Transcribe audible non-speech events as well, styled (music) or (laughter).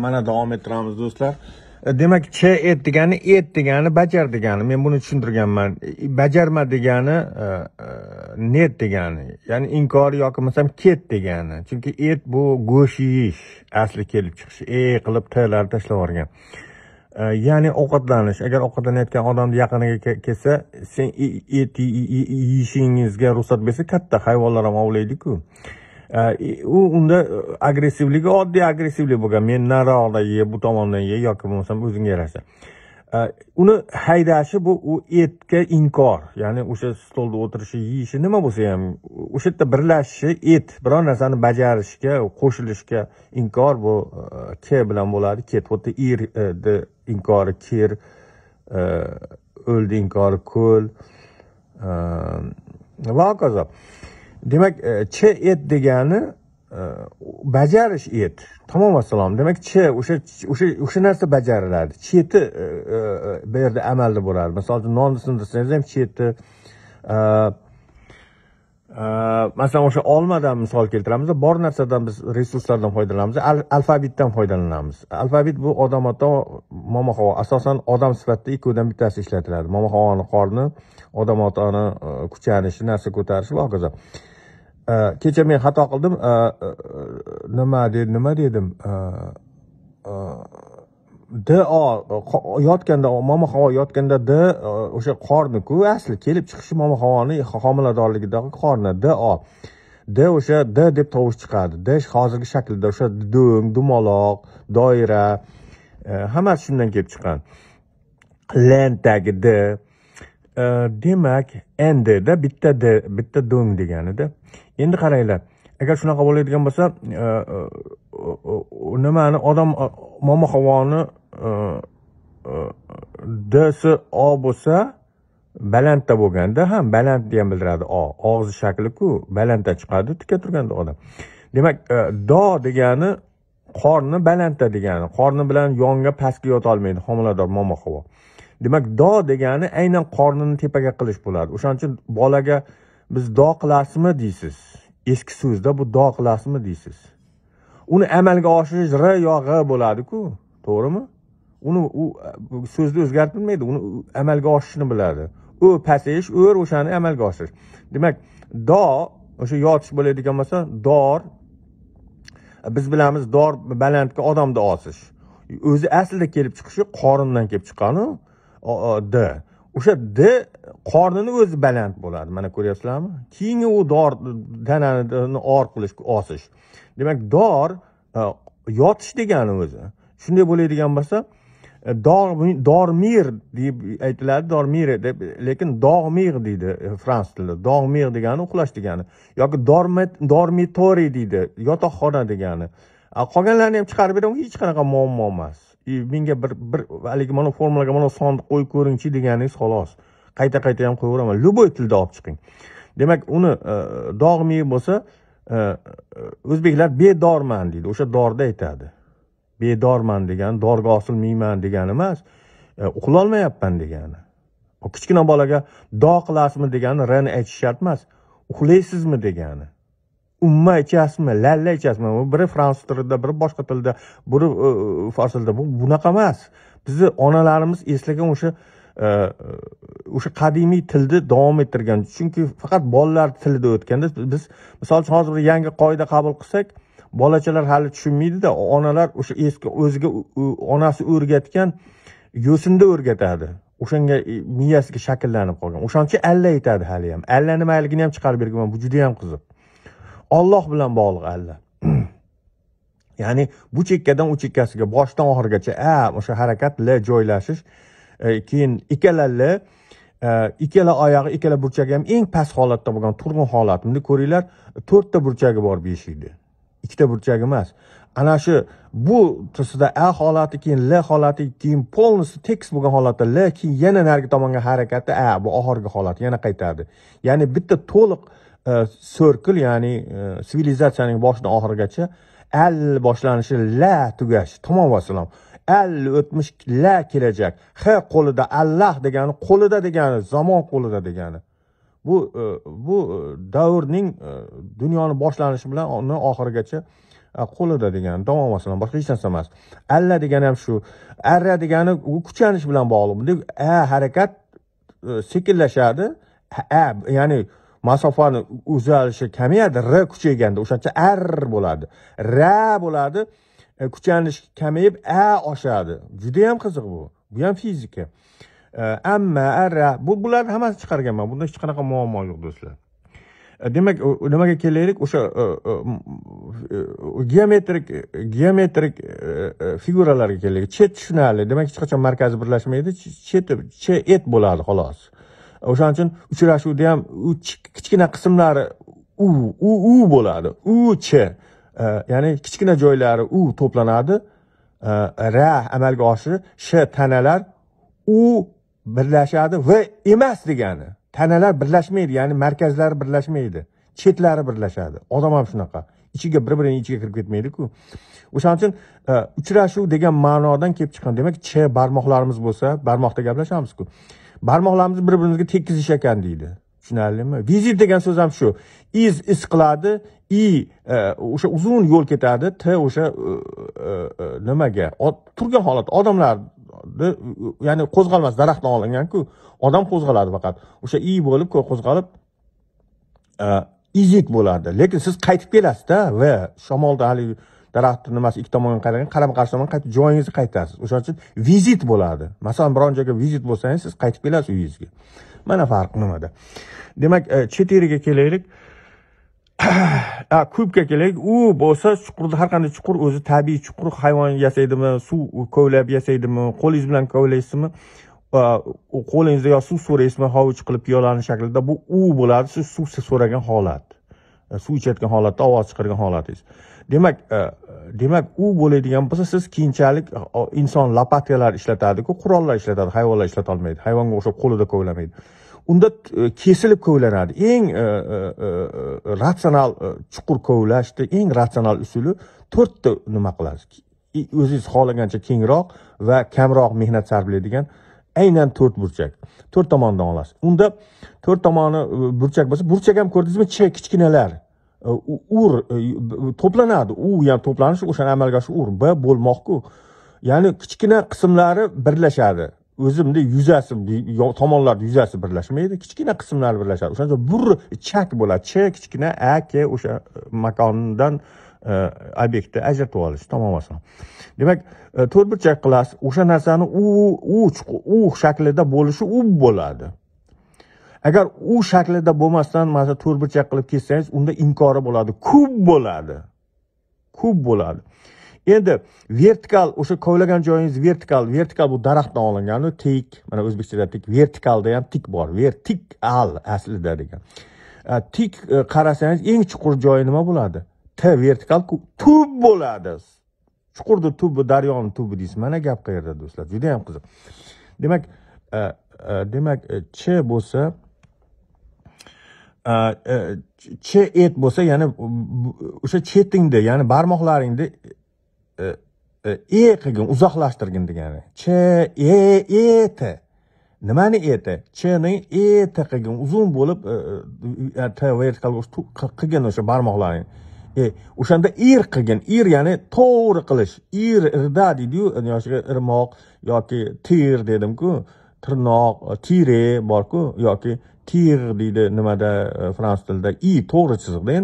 mana davom ettiramiz do'stlar demak ch et degani et degani bajar degani men buni tushuntirganman e, bajarma degani e, e, net degani ya'ni inkor yoki bo'lmasam ket degani chunki et bu go'sht yeyish asli kelib chiqishi e qilib tlarni tashlab yuborgan ya'ni ovqatlanish agar ovqatlanayotgan odamni yaqiniga kelsa sen et yeyishingizga ruxsat bersa katta hayvonlar ham ovlaydiku u э, unda agressivligi э, oddiy agressivlik bo'lgan men nariroqda ye bu tomondan ye yoki bo'lmasam o'zingga yarasha э, uni haydashi bu u etga inkor ya'ni o'sha stolda o'tirishi yeyishi nima bo'lsa ham o'sha yerda birlashishi et biror narsani bajarishga qo'shilishga inkor bu e, k bilan bo'ladi ket xuddi ir e, inkori kir o'ldi e, inkori ko'l va hokazo demak e, ch et degani e, bajarish et tamom vassalom demak ch o'sha o'sha o'sha narsa bajariladi cheti e, bu yerda amalda bo'ladi misol uchun nonni sindirsangiz ham cheti masalan o'sha olmadan misol keltiramiz bor narsadan biz resurslardan foydalanamiz alfabitdan foydalanamiz alfabit bu odam oto momo havo asosan odam sifatida ikkovidan bittasi ishlatiladi momo havoni qorni odam otoni kuchanishi narsa ko'tarishi va hokazo Э, kecha men xato qildim э, э, nima dedi nima dedim d o yotganda havo yotganda d e, o'sha qorniku asli kelib chiqishi havoni homiladorligidagi qorni d o d o'sha d deb tovush chiqadi d hozirgi shaklda o'sha do'ng dumaloq doira e, hammasi shundan kelib chiqqan lentdagi d Э, demak endi da bitta d bitta dong deganida endi qaranglar agar shunaqa bo'ladigan bo'lsa e, e, nimani odam e, havoni dsi o bo'lsa balandda bo'lganda ham baland degan bildiradi o og'iz shakliku balandda chiqadi tikka turganda odam demak do degani qorni balandda degani qorni bilan yonga pastga yotolmaydi homilador havo demak do degani aynan qornini tepaga qilish bo'ladi o'shaning uchun bolaga biz do qilasizmi deysiz eski so'zda bu do qilasizmi deysiz uni amalga oshirish r yo g bo'ladiku to'g'rimi uni u so'zni o'zgartirmaydi uni amalga oshishini biladi u pasayish o'r o'shani amalga oshirish demak do o'sha yotish bo'ladigan bo'lsa dor biz bilamiz dor balandga odamni osish o'zi aslida kelib chiqishi qorindan kelib chiqqanu d o'sha d qornini o'zi baland bo'ladi mana ko'ryapsizlarmi keyingi u dor tanani or qilish osish demak dor e, yotish degani o'zi shunday bo'ladigan bo'lsa e, dormir deb aytiladi dormir deb lekin dog'mir deydi e, frans tilida dog'mir degani uxlash degani yoki dormitoriy deydi yotoqxona degani qolganlarini ham chiqarib beraman hech qanaqa muammo emas menga bir bir haligi mana formulaga mana sonni qo'yib ko'ringchi deganingiz xolos qayta qayta ham qo'yaveraman любой tilda olib chiqing demak uni e, dog'miy bo'lsa e, e, o'zbeklar bedorman deydi o'sha dorda aytadi bedorman degani dorga osilmayman degani emas uxlolmayapman degani kichkina bolaga do qilasizmi degani rni aytish shart emas uxlaysizmi degani umma ichasizmi lalla ichasizmi biri fransuz tilida biri boshqa tilda biri e, fors tilida bu bunaqa emas bizni onalarimiz eslagan o'sha e, o'sha qadimiy tilni davom ettirgan chunki faqat bolalar tilida o'tganda biz misol uchun hozir bir yangi qoida qabul qilsak bolachalar hali tushunmaydida onalar o'sha eski o'ziga onasi o'rgatgan yo'sinda o'rgatadi o'shanga e, miyasiga shakllanib qolgan uchun alla aytadi hali ham alla nimaligini ham chiqarib bergan bu juda ham qiziq olloh bilan bog'liq alla (clears throat) ya'ni bu chekkadan u chekkasiga boshdan oxirigacha a o'sha harakat l joylashish e, keyin ikkala l e, ikkala oyog'i ikkala burchagi ham eng past holatda bo'lgan turg'un holat bunda ko'ringlar to'rtta burchagi bor beshikni ikkita burchagi emas ana shu bu tusida a holati keyin l holati keyin полностью tekis bo'lgan holatda l keyin yana narigi tomonga harakati a bu oxirgi holat yana qaytadi ya'ni bitta to'liq Э, sirkl ya'ni e, sivilizatsiyaning boshidan oxirigacha al boshlanishi la tugash tamom vassalom al o'tmish la kelajak h qo'lida alloh degani qo'lida degani zamon qo'lida degani bu e, bu e, davrning dunyoni boshlanishi bilan uni oxirigacha qo'lida degani davom vassalom boshqa hech narsa emas alla degani ham shu arra degani u kuchanish bilan bog'liq a harakat sekinlashadi a ya'ni masofani uzalishi kamayadi r kuchayganda o'shancha r bo'ladi ra bo'ladi e, kuchanish kamayib a oshadi juda yam qiziq bu bu ham fizika e, amma arra bu bularni hammasini chiqarganman bunda hech qanaqa muammo yo'q do'stlar e, demak nimaga kelaylik o'sha geometrik geometrik figuralarga kelaylik chet tushunarli demak hech qachon markazi birlashmaydi cheti et bo'ladi xolos o'shaning uchun uchrashuvda ham u kichkina qismlari u u u bo'ladi u ch ya'ni kichkina joylari u to'planadi ra amalga oshirib sh tanalar u birlashadi v emas degani tanalar birlashmaydi ya'ni markazlari birlashmaydi chetlari birlashadi odam ham shunaqa ichiga bir birini ichiga kirib ketmaydiku o'shaning uchun e, uchrashuv degan ma'nodan kelib chiqqan demak ch barmoqlarimiz bo'lsa barmoqda gaplashamiz-ku. barmoqlarimizni bir birimizga tekkizish ekan deydi tushunarlimi vizit degan so'z ham shu iz is qiladi i e, o'sha uzun yo'l ketadi t o'sha e, e, nimaga turgan holat odamlarni ya'ni qo'zg'almas daraxtdan olinganku odam qo'zg'aladi faqat o'sha i bo'lib qo'zg'alib izit bo'lardi lekin siz qaytib kelasizda va shamolda haligi daraxtni nimasi ikki tomonga qaragan qarama qarshi tomon qaytib joyingizga qaytasiz o'shaning uchun vizit bo'ladi masalan biron joyga vizit bo'lsangiz siz qaytib kelasiz uyingizga mana farq nimada demak e, chet elga kelaylik (clears throat) kubga kelaylik u bo'lsa chuqurda har qanday chuqur o'zi tabiiy chuqur hayvon yasaydimi suv kovlab yasaydimi qo'lingiz bilan kovlaysizmi qo'lingizda yo suv so'raysizmi hovuch qilib piyolani shaklida bu u bo'ladi siz suv so'ragan holat e, suv ichayotgan holatda ovoz chiqargan holatingiz demak e, demak u bo'ladigan bo'lsa siz keyinchalik e, inson lopatkalar ishlatadiku qurollar ishlatadi hayvonlar ishlatolmaydi hayvonga o'xshab qo'lida kovlamaydi unda e, kesilib kovlanadi eng ratsional chuqur kovlashni eng ratsional usuli to'rtta nima qilasiz o'zingiz xohlagancha kengroq va kamroq mehnat sarflaydigan aynan to'rt burchak to'rt tomondan olasiz unda to'rt tomoni burchak bo'lsa burchak ham ko'rdingizmi kichkinalar ur to'planadi u ham to'planishi o'shani amalga oshish ur b bo'lmoqku ya'ni kichkina qismlari birlashadi o'zimni yuzasi tomonlarni yuzasi birlashmaydi kichkina qismlari birlashadi o'shaning uchun bur chak bo'ladi ch kichkina a k o'sha e, makondan e, obyektni ajratib olish tomomasini demak e, to'rtburchak qilasiz o'sha narsani u u u shaklida bo'lishi u bo'ladi agar u shaklida bo'lmasdan mana to'rt burchak qilib kessangiz unda inkori bo'ladi kub bo'ladi kub bo'ladi endi vertikal o'sha kovlagan joyingiz vertikal vertikal bu daraxtdan olinganu tik mana o'zbekchada tik vertikalda ham tik bor vertikal aslida degan tik e, qarasangiz eng chuqur joyi nima bo'ladi t vertikal tub bo'ladi chuqurni tubi daryoni tubi deysiz mana gap qayerda do'stlar juda yam qiziq demak e, e, demak ch bo'lsa che et bo'lsa ya'ni o'sha chetingni ya'ni barmoqlaringni e qilgin uzoqlashtirgin degani ch e eti nimani eti chni eti qilgin uzun bo'lib t vertikal qilgin o'sha barmoqlaring o'shanda ir qilgin ir ya'ni to'g'ri qilish ir irda deydiyu irmoq yoki tir dedimku tirnoq tire borku yoki tir deydi nimada e, fransuz tilida i to'g'ri chiziqda endi